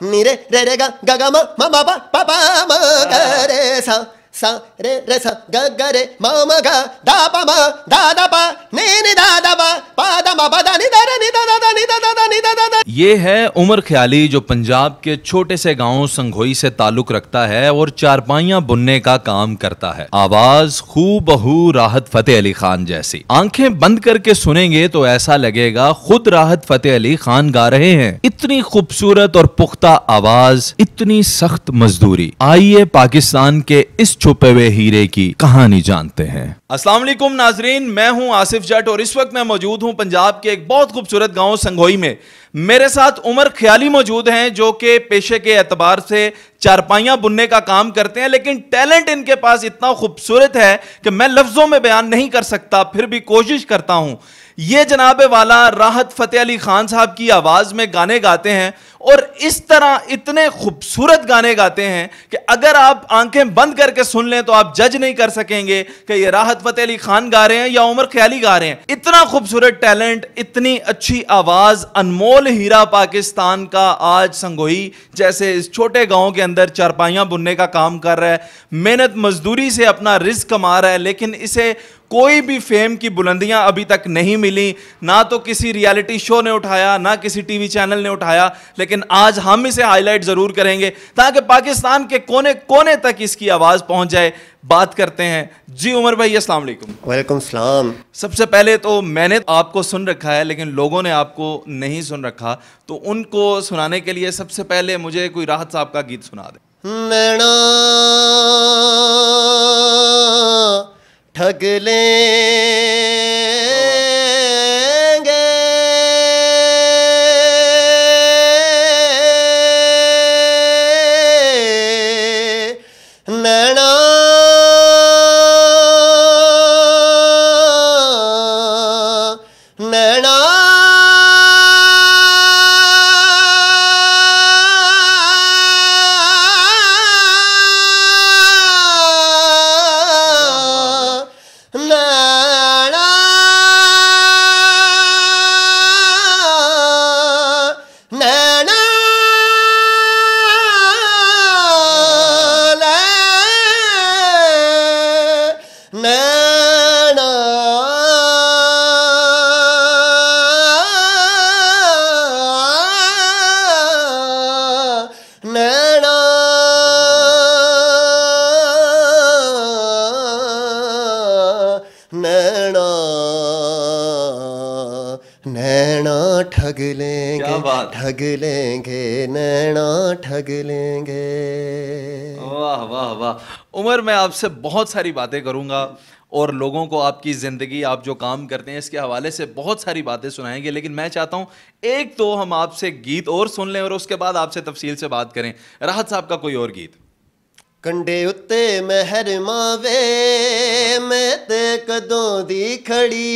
미래 레레가 가가마 마마바 바바마 가레사 सा रे रे सा ग ग रे म म ग दा प म दा दा प ने नि दा दा प पा दा म प दा नि दा नि दा दा नि दा दा नि दा दा ये है उमर ख्याली जो पंजाब के छोटे से गांव संघोई से ताल्लुक रखता है और चारपाइयां बुनने का काम करता है आवाज खूब बहू राहत फतेह अली खान जैसी आंखें बंद करके सुनेंगे तो ऐसा लगेगा खुद राहत फतेह अली खान गा रहे हैं इतनी खूबसूरत और पुख्ता आवाज इतनी सख्त मजदूरी आइए पाकिस्तान के इस छुपे हुए हीरे की कहानी जानते हैं अस्सलाम वालेकुम नाजरीन मैं हूं आसिफ जट और इस वक्त मैं मौजूद हूं पंजाब के एक बहुत खूबसूरत गांव संगोई में मेरे साथ उमर ख्याली मौजूद हैं जो कि पेशे के एतबार से चारपाइयाँ बुनने का काम करते हैं लेकिन टैलेंट इनके पास इतना खूबसूरत है कि मैं लफ्ज़ों में बयान नहीं कर सकता फिर भी कोशिश करता हूँ ये जनाब वाला राहत फ़तेह अली ख़ान साहब की आवाज़ में गाने गाते हैं और इस तरह इतने खूबसूरत गाने गाते हैं कि अगर आप आंखें बंद करके सुन लें तो आप जज नहीं कर सकेंगे कि ये राहत फ़तेह अली ख़ान गा रहे हैं या उमर ख्याली गा रहे हैं इतना खूबसूरत टैलेंट इतनी अच्छी आवाज़ अनमोल हीरा पाकिस्तान का आज संगोई जैसे इस छोटे गांव के अंदर चारपाइयाँ बुनने का काम कर रहा है मेहनत मजदूरी से अपना रिस्क कमा रहा है लेकिन इसे कोई भी फेम की बुलंदियां अभी तक नहीं मिली ना तो किसी रियलिटी शो ने उठाया ना किसी टीवी चैनल ने उठाया लेकिन आज हम इसे हाईलाइट ज़रूर करेंगे ताकि पाकिस्तान के कोने कोने तक इसकी आवाज़ पहुंच जाए बात करते हैं जी उमर भाई अस्सलाम वालेकुम वालेकुम सलाम सबसे पहले तो मैंने आपको सुन रखा है लेकिन लोगों ने आपको नहीं सुन रखा तो उनको सुनाने के लिए सबसे पहले मुझे कोई राहत साहब का गीत सुना दे मैना ठगले ठग लेंगे ठग लेंगे नैना ठग लेंगे वाह वाह वाह उमर मैं आपसे बहुत सारी बातें करूंगा और लोगों को आपकी ज़िंदगी आप जो काम करते हैं इसके हवाले से बहुत सारी बातें सुनाएंगे लेकिन मैं चाहता हूँ एक तो हम आपसे गीत और सुन लें और उसके बाद आपसे तफसील से बात करें राहत साहब का कोई और गीत कंडे उत्ते महर मावे मैं ते कदों दी खड़ी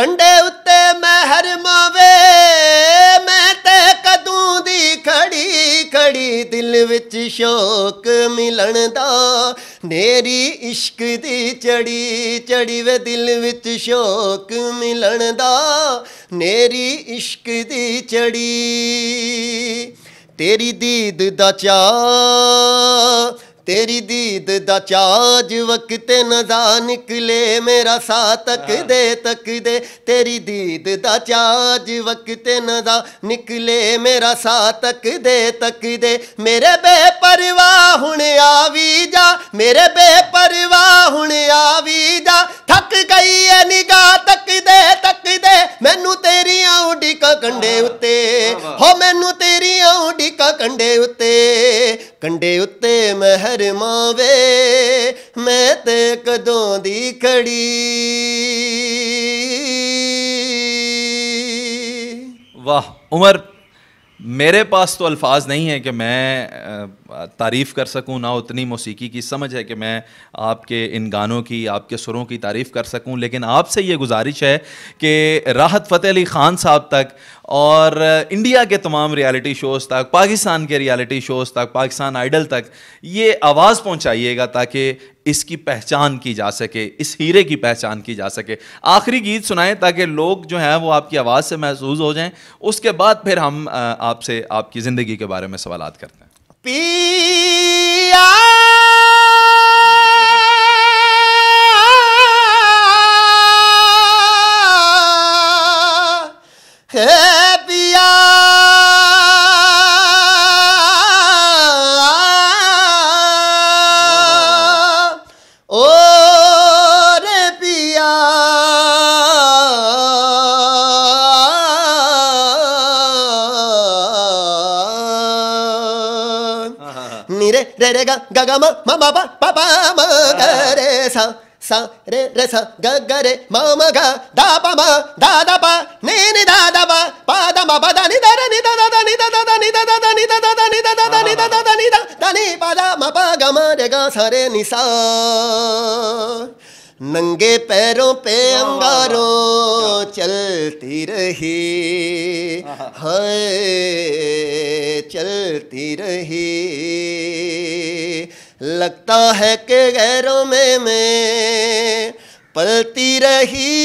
ਕੰਡੇ ਉੱਤੇ ਮੈਂ ਮਾਵੇ ਮੈਂ ਤੇ ਕਦੋਂ ਦੀ ਖੜੀ ਖੜੀ ਦਿਲ ਵਿੱਚ ਸ਼ੌਕ ਮਿਲਣ ਦਾ ਨੇਰੀ ਇਸ਼ਕ ਦੀ ਚੜੀ ਚੜੀ ਵੇ ਦਿਲ ਵਿੱਚ ਸ਼ੌਕ ਮਿਲਣ ਦਾ ਨੇਰੀ ਇਸ਼ਕ ਦੀ ਚੜੀ ਤੇਰੀ ਦੀਦ ਦਾ ਚਾ ਤੇਰੀ ਦੀਦ ਦਾ ਚਾਜ ਵਕਤੇ ਨਜ਼ਾ ਨਿਕਲੇ ਮੇਰਾ ਸਾ ਤੱਕ ਦੇ ਤੱਕ ਦੇ ਤੇਰੀ ਦੀਦ ਦਾ ਚਾਜ ਵਕਤੇ ਨਜ਼ਾ ਨਿਕਲੇ ਮੇਰਾ ਸਾ ਤੱਕ ਦੇ ਤੱਕ ਦੇ ਮੇਰੇ ਬੇਪਰਵਾਹ ਹੁਣ ਆ ਵੀ ਜਾ ਮੇਰੇ ਬੇਪਰਵਾਹ ਹੁਣ ਆ ਵੀ ਜਾ ਥੱਕ ਗਈ ਐ ਨਿਗਾਹ ਤੱਕ ਦੇ ਤੱਕ ਦੇ ਮੈਨੂੰ ਤੇਰੀਆਂ ਉਡੀਕਾਂ ਕੰਡੇ ਉੱਤੇ ਹੋ ਮੈਨੂੰ ਤੇਰੀ ਔਡੀ ਕਾ ਕੰਡੇ ਉੱਤੇ ਕੰਡੇ ਉੱਤੇ ਮਹਿਰ मावे मैं ते कदों दी खड़ी वाह उमर मेरे पास तो अल्फाज नहीं है कि मैं तारीफ़ कर सकूं ना उतनी मौसीकी की समझ है कि मैं आपके इन गानों की आपके सुरों की तारीफ़ कर सकूं लेकिन आपसे ये गुजारिश है कि राहत फ़तेह अली ख़ान साहब तक और इंडिया के तमाम रियलिटी शोज़ तक पाकिस्तान के रियलिटी शोज़ तक पाकिस्तान आइडल तक ये आवाज़ पहुंचाइएगा ताकि इसकी पहचान की जा सके इस हीरे की पहचान की जा सके आखिरी गीत सुनाएं ताकि लोग जो हैं वो आपकी आवाज़ से महसूस हो जाएं उसके बाद फिर हम आपसे आपकी ज़िंदगी के बारे में सवाल करते हैं पिया Hey! ಗಗಮ ರೇ ಮೇ ನಿಮ ಸರೇ ನಿ नंगे पैरों पे अंगारों चलती रही हाय चलती रही लगता है कि गैरों में मैं पलती रही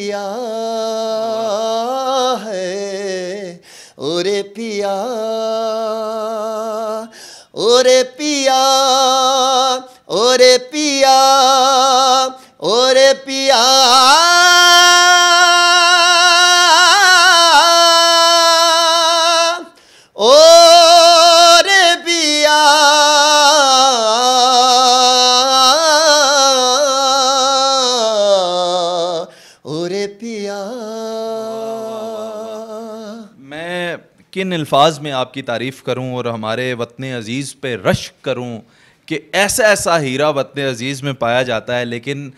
पिया है ओरे पिया ओरे पिया ओरे पिया ओरे पिया किन अल्फाज में आपकी तारीफ़ करूँ और हमारे वतन अज़ीज़ पर रश करूँ कि ऐसा ऐसा हीरा वतन अज़ीज़ में पाया जाता है लेकिन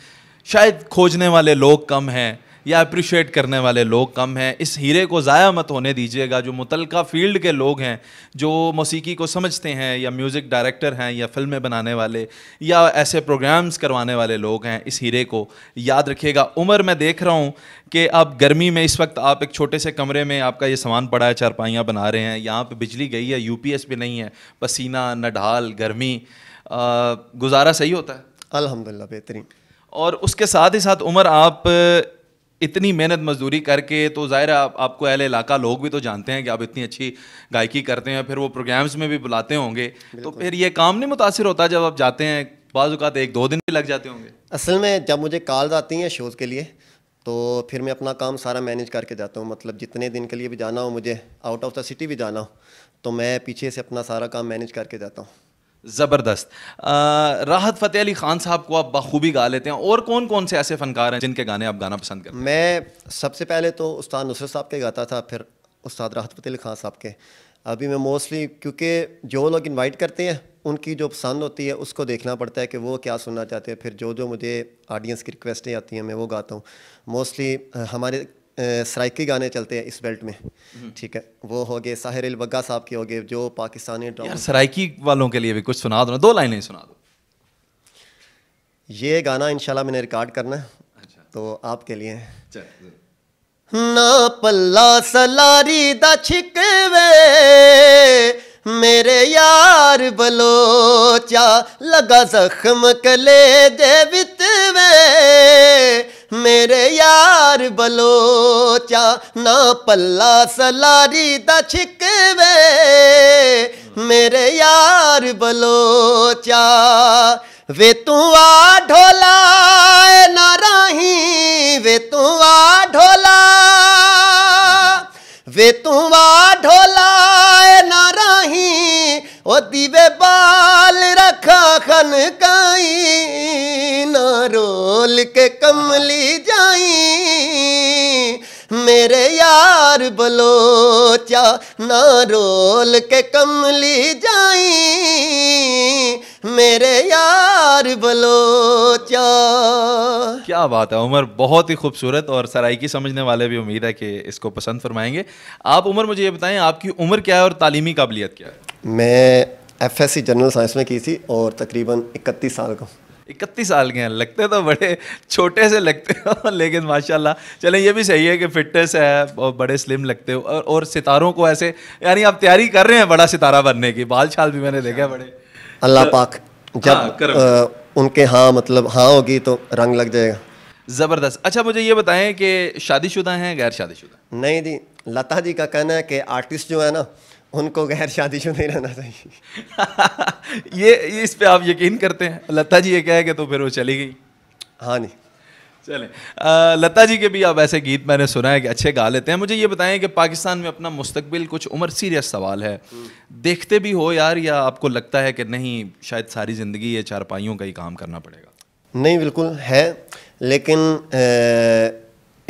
शायद खोजने वाले लोग कम हैं या अप्रिशिएट करने वाले लोग कम हैं इस हीरे को ज़ाया मत होने दीजिएगा जो मुतलका फील्ड के लोग हैं जो मौसीकी को समझते हैं या म्यूज़िक डायरेक्टर हैं या फिल्में बनाने वाले या ऐसे प्रोग्राम्स करवाने वाले लोग हैं इस हीरे को याद रखिएगा उम्र मैं देख रहा हूँ कि आप गर्मी में इस वक्त आप एक छोटे से कमरे में आपका ये सामान पड़ा है चारपाइयाँ बना रहे हैं यहाँ पर बिजली गई है एस भी नहीं है पसीना न ढाल गर्मी गुजारा सही होता है अलहमदिल्ला बेहतरीन और उसके साथ ही साथ उमर आप इतनी मेहनत मजदूरी करके तो ज़ाहिर आप, आपको अहल इलाका लोग भी तो जानते हैं कि आप इतनी अच्छी गायकी करते हैं फिर वो प्रोग्राम्स में भी बुलाते होंगे तो फिर ये काम नहीं मुतासर होता जब आप जाते हैं बाज़ात एक दो दिन भी लग जाते होंगे असल में जब मुझे कॉल्स आती हैं शोज़ के लिए तो फिर मैं अपना काम सारा मैनेज करके जाता हूँ मतलब जितने दिन के लिए भी जाना हो मुझे आउट ऑफ द सिटी भी जाना हो तो मैं पीछे से अपना सारा काम मैनेज करके जाता हूँ ज़बरदस्त राहत फ़तेह अली ख़ान साहब को आप बखूबी गा लेते हैं और कौन कौन से ऐसे फ़नकार हैं जिनके गाने आप गाना पसंद करते हैं मैं सबसे पहले तो उस्ताद नुसरत साहब के गाता था फिर उस्ताद राहत फ़तेह अली ख़ान साहब के अभी मैं मोस्टली क्योंकि जो लोग इन्वाइट करते हैं उनकी जो पसंद होती है उसको देखना पड़ता है कि वो क्या सुनना चाहते हैं फिर जो जो मुझे ऑडियंस की रिक्वेस्टें आती हैं मैं वो गाता हूँ मोस्टली हमारे सराइकी गाने चलते हैं इस बेल्ट में हम्म। ठीक है वो हो गए साहिर अल बग्गा साहब के हो गए जो पाकिस्तानी ड्रामा सराइकी वालों के लिए भी कुछ सुना दो ना दो लाइनें सुना दो ये गाना इंशाल्लाह मैंने रिकॉर्ड करना है अच्छा। तो आपके लिए ना पल्ला सलारी दा छिकवे मेरे यार बलोचा लगा जख्म कले दे बितवे मेरे यार यार बलोचा ना पल्ला सलारी दा छिकवे मेरे यार बलोचा वे तू आ ढोला ना राही वे तू आ ढोला वे तू आ ढोला ना राही ओ दीवे बाल रखा खन कई ना रोल के कमली जाई मेरे यार बलोचा ना रोल के कमली जाई मेरे यार बलोचा क्या बात है उमर बहुत ही खूबसूरत और की समझने वाले भी उम्मीद है कि इसको पसंद फरमाएंगे आप उमर मुझे ये बताएं आपकी उम्र क्या है और तालीमी काबिलियत क्या है मैं एफ जनरल साइंस में की थी और तकरीबन इकतीस साल का हूँ इकतीस साल के हैं लगते तो बड़े छोटे से लगते हो लेकिन माशाल्लाह चले ये भी सही है कि फिटनेस है और बड़े स्लिम लगते हो और, और सितारों को ऐसे यानी आप तैयारी कर रहे हैं बड़ा सितारा बनने की बाल छाल भी मैंने देखा बड़े अल्लाह तो- पाक जब हाँ, उनके हाँ मतलब हाँ होगी तो रंग लग जाएगा ज़बरदस्त अच्छा मुझे ये बताएं कि शादीशुदा हैं गैर शादीशुदा नहीं जी लता जी का कहना है कि आर्टिस्ट जो है ना उनको गैर शादीशुदा नहीं रहना चाहिए ये इस पे आप यकीन करते हैं लता जी ये कह के तो फिर वो चली गई हाँ नहीं चले लता जी के भी आप ऐसे गीत मैंने सुना है कि अच्छे गा लेते हैं मुझे ये बताएं कि पाकिस्तान में अपना मुस्तकबिल कुछ उम्र सीरियस सवाल है देखते भी हो यार या आपको लगता है कि नहीं शायद सारी ज़िंदगी ये चारपाइयों का ही काम करना पड़ेगा नहीं बिल्कुल है लेकिन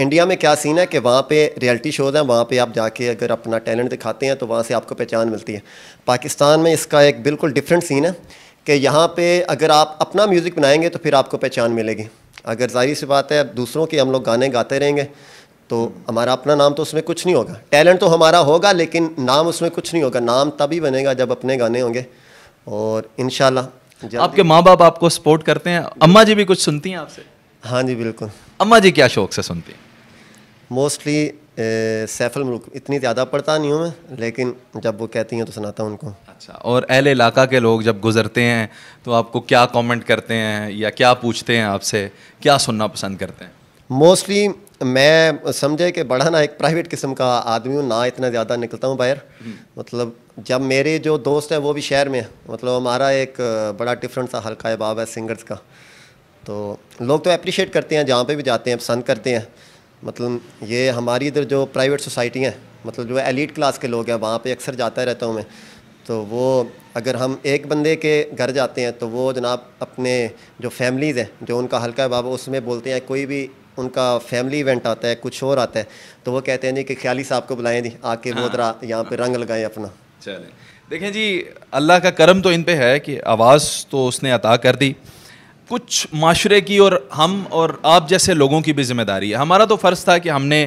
इंडिया में क्या सीन है कि वहाँ पे रियलिटी शोज़ हैं वहाँ पे आप जाके अगर अपना टैलेंट दिखाते हैं तो वहाँ से आपको पहचान मिलती है पाकिस्तान में इसका एक बिल्कुल डिफरेंट सीन है कि यहाँ पे अगर आप अपना म्यूज़िक बनाएंगे तो फिर आपको पहचान मिलेगी अगर जाहिर सी बात है दूसरों के हम लोग गाने गाते रहेंगे तो हमारा अपना नाम तो उसमें कुछ नहीं होगा टैलेंट तो हमारा होगा लेकिन नाम उसमें कुछ नहीं होगा नाम तभी बनेगा जब अपने गाने होंगे और इन आपके माँ बाप आपको सपोर्ट करते हैं अम्मा जी भी कुछ सुनती हैं आपसे हाँ जी बिल्कुल अम्मा जी क्या शौक से सुनती हैं मोस्टली सैफल मलूक इतनी ज़्यादा पढ़ता नहीं हूँ मैं लेकिन जब वो कहती हैं तो सुनाता हूँ उनको अच्छा और अहले इलाका के लोग जब गुजरते हैं तो आपको क्या कमेंट करते हैं या क्या पूछते हैं आपसे क्या सुनना पसंद करते हैं मोस्टली मैं समझे कि बड़ा ना एक प्राइवेट किस्म का आदमी हूँ ना इतना ज़्यादा निकलता हूँ बाहर हम्म। मतलब जब मेरे जो दोस्त हैं वो भी शहर में हैं मतलब हमारा एक बड़ा डिफरेंट सा हल्का है बाबा है सिंगर्स का तो लोग तो अप्रिशिएट करते हैं जहाँ पे भी जाते हैं पसंद करते हैं मतलब ये हमारी इधर जो प्राइवेट सोसाइटी हैं मतलब जो एलिट क्लास के लोग हैं वहाँ पे अक्सर जाता रहता हूँ मैं तो वो अगर हम एक बंदे के घर जाते हैं तो वो जनाब अपने जो फैमिलीज़ हैं जो उनका हल्का बाबा उसमें बोलते हैं कोई भी उनका फैमिली इवेंट आता है कुछ और आता है तो वो कहते हैं जी कि ख्याली साहब को बुलाएं जी आके हाँ, वो जरा यहाँ पे रंग लगाएं अपना चलें देखें जी अल्लाह का करम तो इन पे है कि आवाज़ तो उसने अता कर दी कुछ माशरे की और हम और आप जैसे लोगों की भी जिम्मेदारी है हमारा तो फ़र्ज़ था कि हमने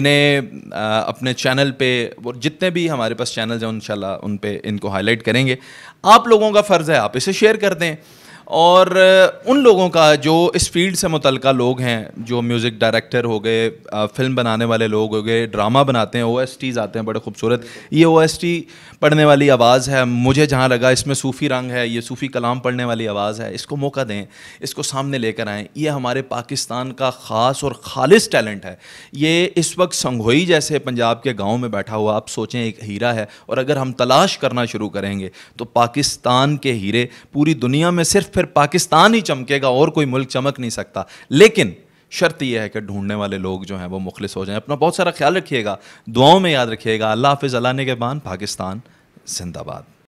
इन्हें अपने चैनल पे और जितने भी हमारे पास चैनल हैं इन उन पे इनको हाईलाइट करेंगे आप लोगों का फ़र्ज़ है आप इसे शेयर कर दें और उन लोगों का जो इस फील्ड से मुतल लोग हैं जो म्यूज़िक डायरेक्टर हो गए फिल्म बनाने वाले लोग हो गए ड्रामा बनाते हैं ओ आते हैं बड़े खूबसूरत ये ओ पढ़ने वाली आवाज़ है मुझे जहाँ लगा इसमें सूफ़ी रंग है ये सूफ़ी कलाम पढ़ने वाली आवाज़ है इसको मौका दें इसको सामने लेकर आएँ ये हमारे पाकिस्तान का ख़ास और खालिश टैलेंट है ये इस वक्त संगोई जैसे पंजाब के गाँव में बैठा हुआ आप सोचें एक हीरा है और अगर हम तलाश करना शुरू करेंगे तो पाकिस्तान के हीरे पूरी दुनिया में सिर्फ फिर पाकिस्तान ही चमकेगा और कोई मुल्क चमक नहीं सकता लेकिन शर्त यह है कि ढूंढने वाले लोग जो हैं वो मुखलिस हो जाएं अपना बहुत सारा ख्याल रखिएगा दुआओं में याद रखिएगा अल्लाह हाफिज़ अल्लाह के के पाकिस्तान जिंदाबाद